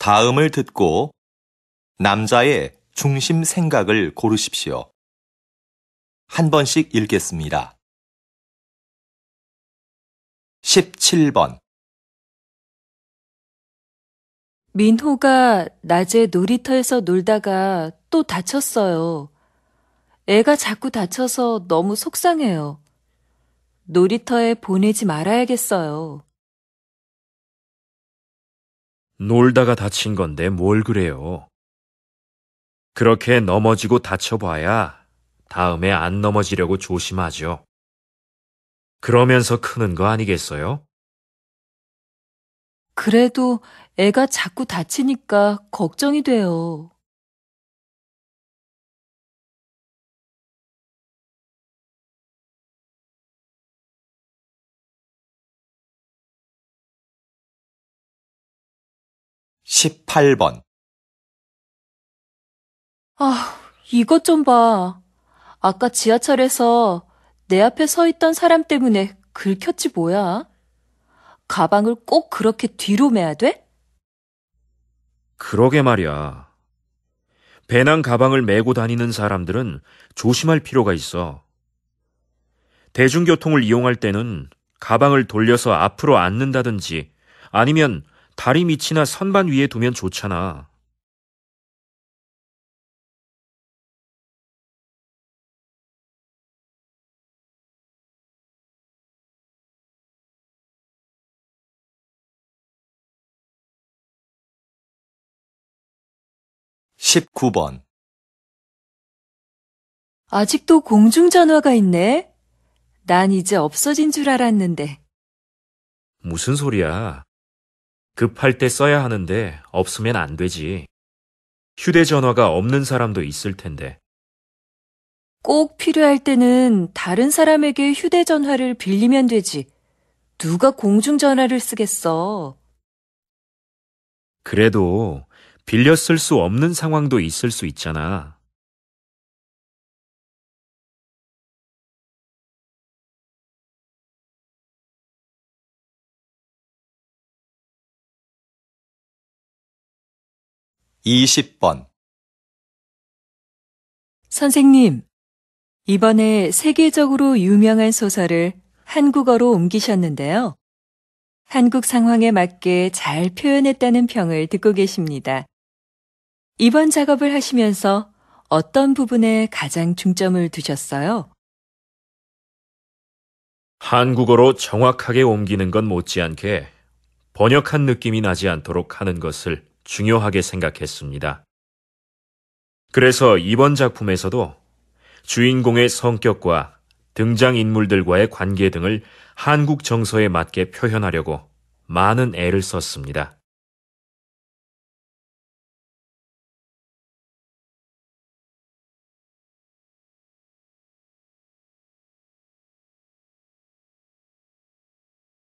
다음을 듣고 남자의 중심 생각을 고르십시오. 한 번씩 읽겠습니다. 17번 민호가 낮에 놀이터에서 놀다가 또 다쳤어요. 애가 자꾸 다쳐서 너무 속상해요. 놀이터에 보내지 말아야겠어요. 놀다가 다친 건데 뭘 그래요. 그렇게 넘어지고 다쳐봐야 다음에 안 넘어지려고 조심하죠. 그러면서 크는 거 아니겠어요? 그래도 애가 자꾸 다치니까 걱정이 돼요. 18번. 아, 이것 좀 봐. 아까 지하철에서 내 앞에 서 있던 사람 때문에 긁혔지 뭐야. 가방을 꼭 그렇게 뒤로 매야 돼? 그러게 말이야. 배낭 가방을 메고 다니는 사람들은 조심할 필요가 있어. 대중교통을 이용할 때는 가방을 돌려서 앞으로 앉는다든지 아니면 다리 밑이나 선반 위에 두면 좋잖아. 1 9번 아직도 공중전화가 있네. 난 이제 없어진 줄 알았는데. 무슨 소리야. 급할 때 써야 하는데 없으면 안 되지. 휴대전화가 없는 사람도 있을 텐데. 꼭 필요할 때는 다른 사람에게 휴대전화를 빌리면 되지. 누가 공중전화를 쓰겠어. 그래도 빌려 쓸 수 없는 상황도 있을 수 있잖아. 20번 선생님, 이번에 세계적으로 유명한 소설을 한국어로 옮기셨는데요. 한국 상황에 맞게 잘 표현했다는 평을 듣고 계십니다. 이번 작업을 하시면서 어떤 부분에 가장 중점을 두셨어요? 한국어로 정확하게 옮기는 건 못지않게 번역한 느낌이 나지 않도록 하는 것을 중요하게 생각했습니다. 그래서 이번 작품에서도 주인공의 성격과 등장인물들과의 관계 등을 한국 정서에 맞게 표현하려고 많은 애를 썼습니다.